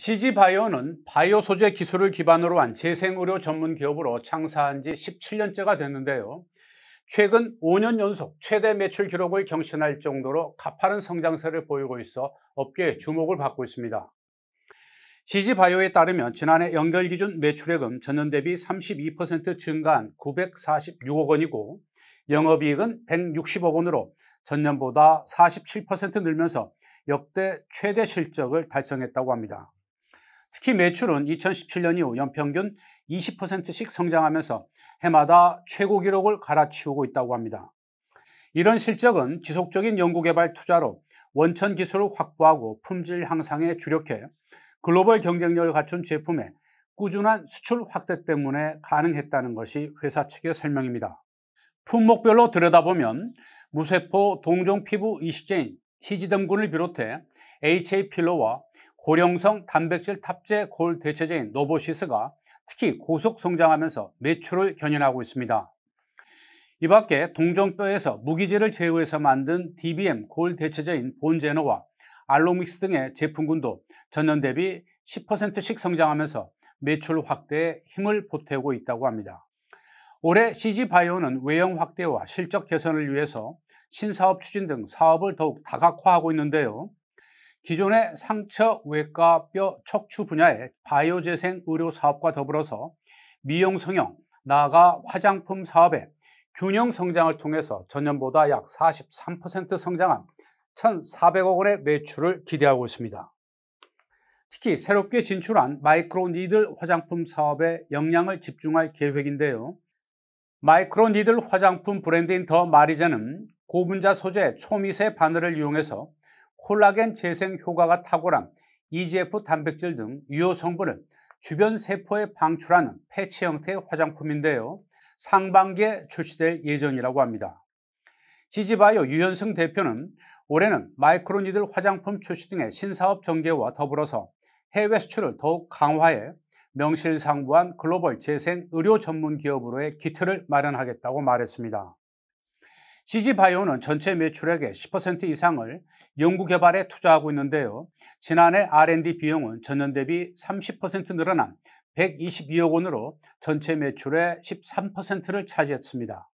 CG바이오는 바이오 소재 기술을 기반으로 한 재생의료 전문 기업으로 창사한 지 17년째가 됐는데요. 최근 5년 연속 최대 매출 기록을 경신할 정도로 가파른 성장세를 보이고 있어 업계의 주목을 받고 있습니다. CG바이오에 따르면 지난해 연결 기준 매출액은 전년 대비 32% 증가한 946억 원이고 영업이익은 160억 원으로 전년보다 47% 늘면서 역대 최대 실적을 달성했다고 합니다. 특히 매출은 2017년 이후 연평균 20%씩 성장하면서 해마다 최고 기록을 갈아치우고 있다고 합니다. 이런 실적은 지속적인 연구개발 투자로 원천 기술을 확보하고 품질 향상에 주력해 글로벌 경쟁력을 갖춘 제품의 꾸준한 수출 확대 때문에 가능했다는 것이 회사 측의 설명입니다. 품목별로 들여다보면 무세포 동종 피부 이식제인 시지덤군을 비롯해 HA 필러와 고령성 단백질 탑재 골 대체제인 노보시스가 특히 고속 성장하면서 매출을 견인하고 있습니다. 이 밖에 동정뼈에서 무기질을 제외해서 만든 DBM 골 대체제인 본제노와 알로믹스 등의 제품군도 전년 대비 10%씩 성장하면서 매출 확대에 힘을 보태고 있다고 합니다. 올해 CG바이오는 외형 확대와 실적 개선을 위해서 신사업 추진 등 사업을 더욱 다각화하고 있는데요. 기존의 상처, 외과, 뼈, 척추 분야의 바이오 재생 의료 사업과 더불어서 미용 성형, 나아가 화장품 사업의 균형 성장을 통해서 전년보다 약 43% 성장한 1,400억 원의 매출을 기대하고 있습니다. 특히 새롭게 진출한 마이크로 니들 화장품 사업에 역량을 집중할 계획인데요. 마이크로 니들 화장품 브랜드인 더마리자는 고분자 소재 초미세 바늘을 이용해서 콜라겐 재생 효과가 탁월한 EGF 단백질 등 유효 성분을 주변 세포에 방출하는 패치 형태의 화장품인데요. 상반기에 출시될 예정이라고 합니다. 지지바이오 유현승 대표는 올해는 마이크로니들 화장품 출시 등의 신사업 전개와 더불어서 해외 수출을 더욱 강화해 명실상부한 글로벌 재생 의료 전문 기업으로의 기틀을 마련하겠다고 말했습니다. CG 바이오는 전체 매출액의 10% 이상을 연구 개발에 투자하고 있는데요. 지난해 R&D 비용은 전년 대비 30% 늘어난 122억 원으로 전체 매출의 13%를 차지했습니다.